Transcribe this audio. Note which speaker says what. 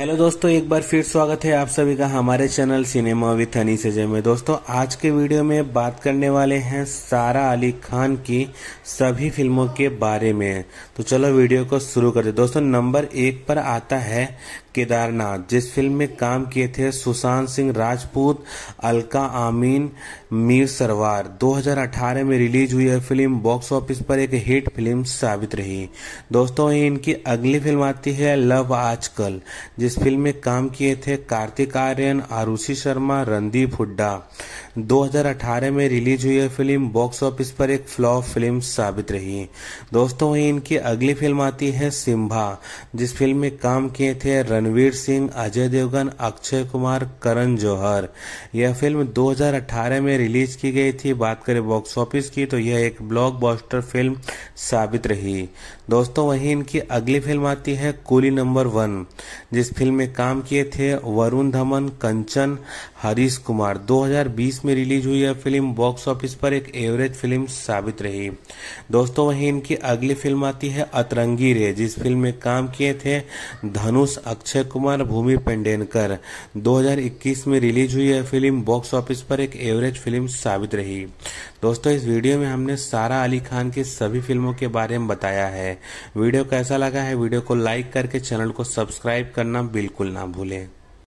Speaker 1: hello दोस्तों एक बार फिर स्वागत है आप सभी का हमारे चैनल सिनेमा विथ से जय में दोस्तों आज के वीडियो में बात करने वाले हैं सारा अली खान की सभी फिल्मों के बारे में तो चलो वीडियो को शुरू करते दोस्तों नंबर एक पर आता है केदारनाथ जिस फिल्म में काम किए थे सुशांत सिंह राजपूत अलका आमीन मीर सरवार 2018 में रिलीज हुई यह फिल्म बॉक्स ऑफिस पर एक हिट फिल्म साबित रही दोस्तों इनकी अगली फिल्म आती है लव आजकल जिस इस फिल्म में काम किए थे कार्तिक आर्यन आरुषि शर्मा रणदीप हुड्डा 2018 में रिलीज हुई यह फिल्म बॉक्स ऑफिस पर एक फ्लॉप फिल्म साबित रही दोस्तों वही इनकी अगली फिल्म आती है सिम्भा जिस फिल्म में काम किए थे रणवीर सिंह अजय देवगन अक्षय कुमार करण जौहर यह फिल्म 2018 में रिलीज की गई थी बात करें बॉक्स ऑफिस की तो यह एक ब्लॉकबस्टर फिल्म साबित रही दोस्तों वही इनकी अगली फिल्म आती है कुली नंबर वन जिस फिल्म में काम किए थे वरुण धमन कंचन हरीश कुमार 2020 में रिलीज हुई यह फिल्म बॉक्स ऑफिस पर एक एवरेज फिल्म साबित रही दोस्तों वहीं इनकी अगली फिल्म आती है अतरंगी रे जिस फिल्म में काम किए थे धनुष अक्षय कुमार भूमि पेंडेनकर 2021 में रिलीज हुई यह फिल्म बॉक्स ऑफिस पर एक एवरेज फिल्म साबित रही दोस्तों इस वीडियो में हमने सारा अली खान की सभी फिल्मों के बारे में बताया है वीडियो कैसा लगा है वीडियो को लाइक करके चैनल को सब्सक्राइब करना बिल्कुल ना भूलें